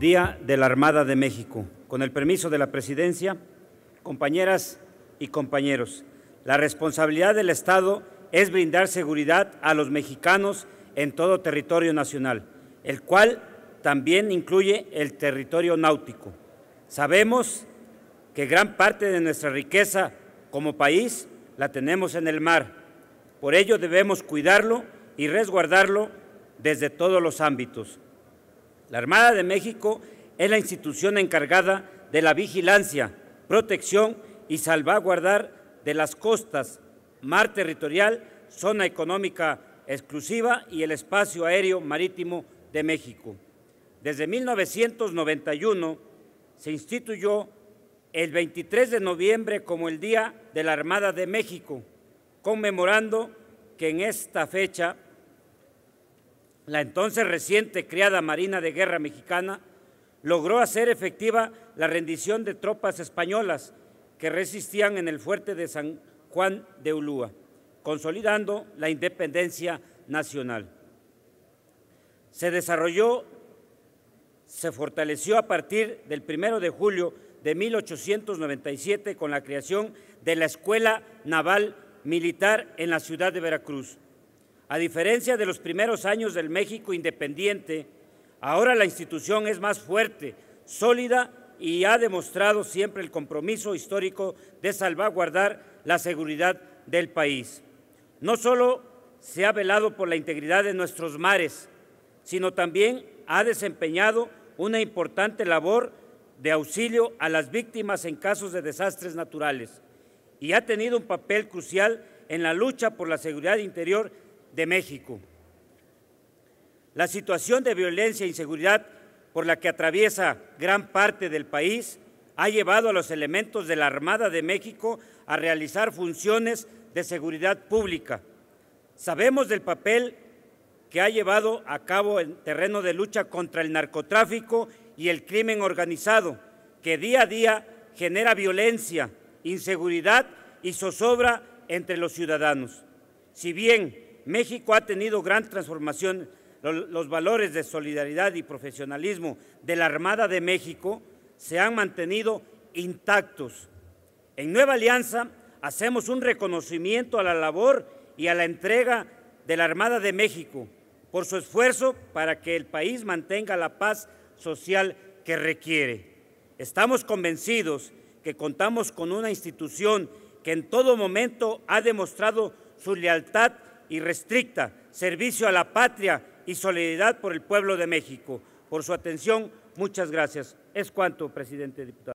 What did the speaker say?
Día de la Armada de México. Con el permiso de la Presidencia, compañeras y compañeros, la responsabilidad del Estado es brindar seguridad a los mexicanos en todo territorio nacional, el cual también incluye el territorio náutico. Sabemos que gran parte de nuestra riqueza como país la tenemos en el mar. Por ello debemos cuidarlo y resguardarlo desde todos los ámbitos. La Armada de México es la institución encargada de la vigilancia, protección y salvaguardar de las costas, mar territorial, zona económica exclusiva y el espacio aéreo marítimo de México. Desde 1991 se instituyó el 23 de noviembre como el Día de la Armada de México, conmemorando que en esta fecha la entonces reciente criada Marina de Guerra Mexicana logró hacer efectiva la rendición de tropas españolas que resistían en el fuerte de San Juan de Ulúa, consolidando la independencia nacional. Se desarrolló, se fortaleció a partir del 1 de julio de 1897 con la creación de la Escuela Naval Militar en la ciudad de Veracruz, a diferencia de los primeros años del México independiente, ahora la institución es más fuerte, sólida y ha demostrado siempre el compromiso histórico de salvaguardar la seguridad del país. No solo se ha velado por la integridad de nuestros mares, sino también ha desempeñado una importante labor de auxilio a las víctimas en casos de desastres naturales y ha tenido un papel crucial en la lucha por la seguridad interior de México. La situación de violencia e inseguridad por la que atraviesa gran parte del país ha llevado a los elementos de la Armada de México a realizar funciones de seguridad pública. Sabemos del papel que ha llevado a cabo el terreno de lucha contra el narcotráfico y el crimen organizado, que día a día genera violencia, inseguridad y zozobra entre los ciudadanos. Si bien México ha tenido gran transformación. Los valores de solidaridad y profesionalismo de la Armada de México se han mantenido intactos. En Nueva Alianza hacemos un reconocimiento a la labor y a la entrega de la Armada de México por su esfuerzo para que el país mantenga la paz social que requiere. Estamos convencidos que contamos con una institución que en todo momento ha demostrado su lealtad y restricta, servicio a la patria y solidaridad por el pueblo de México. Por su atención, muchas gracias. Es cuanto, presidente diputado.